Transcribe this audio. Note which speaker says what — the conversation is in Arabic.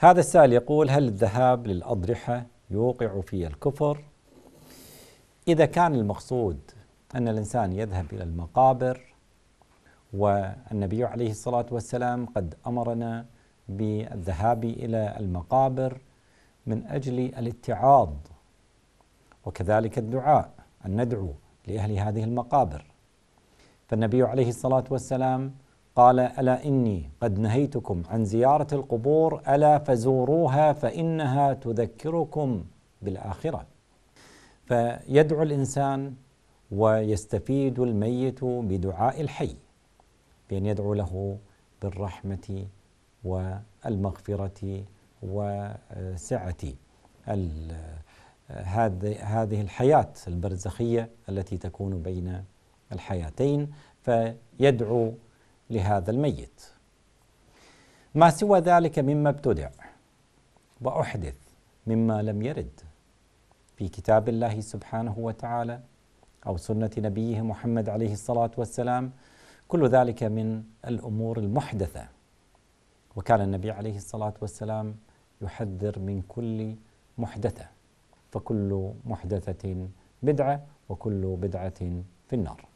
Speaker 1: هذا السائل يقول هل الذهاب للأضرحة يوقع في الكفر؟ إذا كان المقصود أن الإنسان يذهب إلى المقابر والنبي عليه الصلاة والسلام قد أمرنا بالذهاب إلى المقابر من أجل الاتعاظ وكذلك الدعاء أن ندعو لأهل هذه المقابر فالنبي عليه الصلاة والسلام قال الا اني قد نهيتكم عن زياره القبور الا فزوروها فانها تذكركم بالاخره فيدعو الانسان ويستفيد الميت بدعاء الحي بان يدعو له بالرحمه والمغفره وسعه هذه الحياه البرزخيه التي تكون بين الحياتين فيدعو لهذا الميت ما سوى ذلك مما ابتدع واحدث مما لم يرد في كتاب الله سبحانه وتعالى او سنه نبيه محمد عليه الصلاه والسلام كل ذلك من الامور المحدثه وكان النبي عليه الصلاه والسلام يحذر من كل محدثه فكل محدثه بدعه وكل بدعه في النار